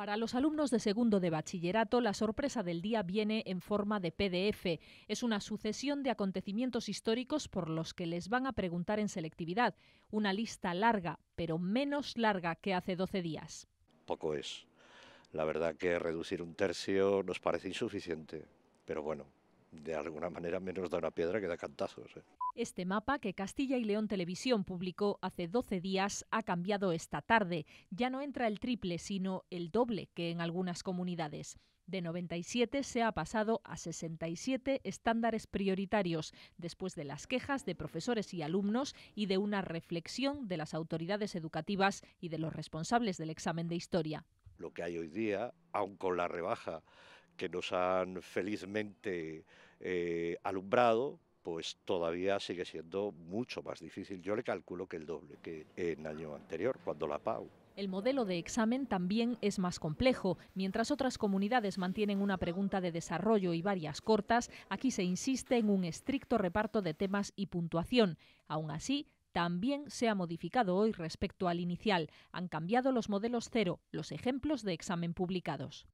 Para los alumnos de segundo de bachillerato, la sorpresa del día viene en forma de PDF. Es una sucesión de acontecimientos históricos por los que les van a preguntar en selectividad. Una lista larga, pero menos larga que hace 12 días. Poco es. La verdad que reducir un tercio nos parece insuficiente, pero bueno, de alguna manera menos da una piedra que da cantazos. ¿eh? Este mapa que Castilla y León Televisión publicó hace 12 días ha cambiado esta tarde. Ya no entra el triple, sino el doble que en algunas comunidades. De 97 se ha pasado a 67 estándares prioritarios, después de las quejas de profesores y alumnos y de una reflexión de las autoridades educativas y de los responsables del examen de historia. Lo que hay hoy día, aun con la rebaja que nos han felizmente eh, alumbrado, pues todavía sigue siendo mucho más difícil. Yo le calculo que el doble que en año anterior, cuando la PAU. El modelo de examen también es más complejo. Mientras otras comunidades mantienen una pregunta de desarrollo y varias cortas, aquí se insiste en un estricto reparto de temas y puntuación. Aún así, también se ha modificado hoy respecto al inicial. Han cambiado los modelos cero, los ejemplos de examen publicados.